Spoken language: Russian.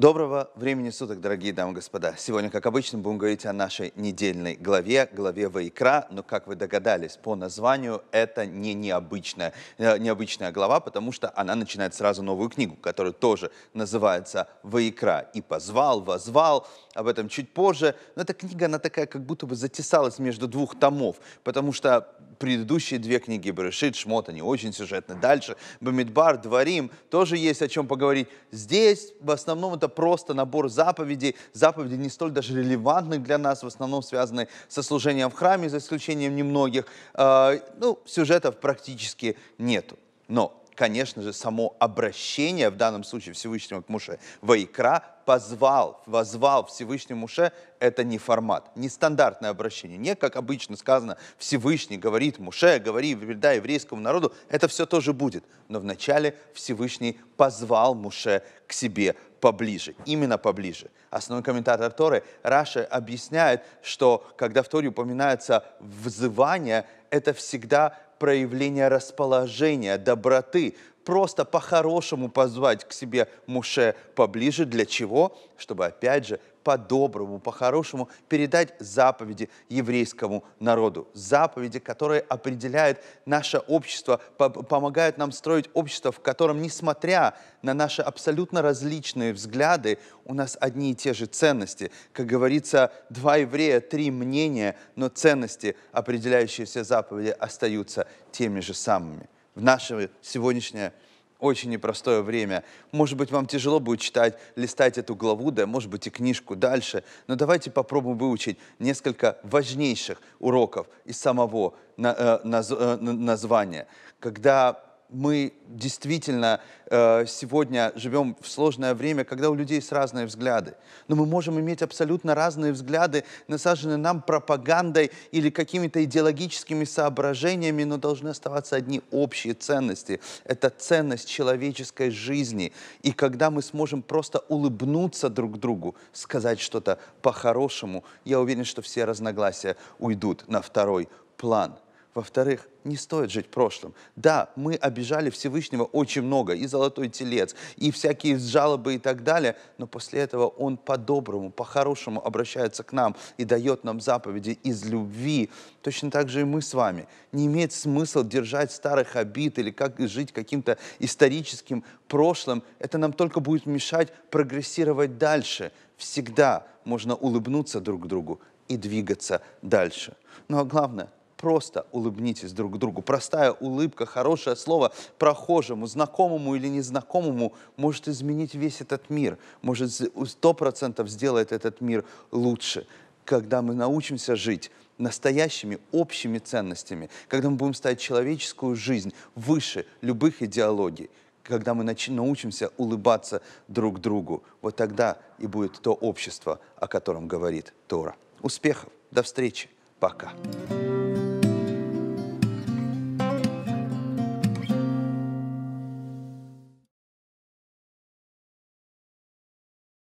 Доброго времени суток, дорогие дамы и господа. Сегодня, как обычно, будем говорить о нашей недельной главе, главе Вайкра. Но, как вы догадались, по названию это не необычная, э, необычная глава, потому что она начинает сразу новую книгу, которая тоже называется Вайкра. И позвал, возвал, об этом чуть позже. Но эта книга, она такая, как будто бы затесалась между двух томов, потому что предыдущие две книги Берешит, Шмот, они очень сюжетны. Дальше Бамидбар, Дворим, тоже есть о чем поговорить. Здесь в основном это просто набор заповедей, заповеди не столь даже релевантных для нас, в основном связаны со служением в храме, за исключением немногих. А, ну, сюжетов практически нету. Но конечно же, само обращение, в данном случае Всевышнего к Муше, Вайкра позвал, возвал Всевышний Муше, это не формат, не стандартное обращение. Не, как обычно сказано, Всевышний говорит Муше, говори, передай еврейскому народу, это все тоже будет. Но вначале Всевышний позвал Муше к себе поближе, именно поближе. Основной комментатор Торы Раша объясняет, что когда в Торе упоминается взывание, это всегда проявление расположения, доброты, просто по-хорошему позвать к себе Муше поближе. Для чего? Чтобы, опять же, по-доброму, по-хорошему передать заповеди еврейскому народу. Заповеди, которые определяют наше общество, по помогают нам строить общество, в котором, несмотря на наши абсолютно различные взгляды, у нас одни и те же ценности. Как говорится, два еврея, три мнения, но ценности, определяющие все заповеди, остаются теми же самыми. В наше сегодняшнее очень непростое время. Может быть, вам тяжело будет читать, листать эту главу, да, может быть, и книжку дальше. Но давайте попробуем выучить несколько важнейших уроков из самого на, э, наз, э, названия. Когда мы действительно э, сегодня живем в сложное время, когда у людей есть разные взгляды. Но мы можем иметь абсолютно разные взгляды, насаженные нам пропагандой или какими-то идеологическими соображениями, но должны оставаться одни общие ценности. Это ценность человеческой жизни. И когда мы сможем просто улыбнуться друг другу, сказать что-то по-хорошему, я уверен, что все разногласия уйдут на второй план. Во-вторых, не стоит жить прошлым. Да, мы обижали Всевышнего очень много, и золотой телец, и всякие жалобы и так далее, но после этого он по-доброму, по-хорошему обращается к нам и дает нам заповеди из любви. Точно так же и мы с вами. Не имеет смысла держать старых обид или как жить каким-то историческим прошлым. Это нам только будет мешать прогрессировать дальше. Всегда можно улыбнуться друг другу и двигаться дальше. Но ну, а главное, Просто улыбнитесь друг другу. Простая улыбка, хорошее слово прохожему, знакомому или незнакомому может изменить весь этот мир, может сто процентов сделать этот мир лучше. Когда мы научимся жить настоящими общими ценностями, когда мы будем ставить человеческую жизнь выше любых идеологий, когда мы научимся улыбаться друг другу, вот тогда и будет то общество, о котором говорит Тора. Успехов, до встречи, пока. Пока.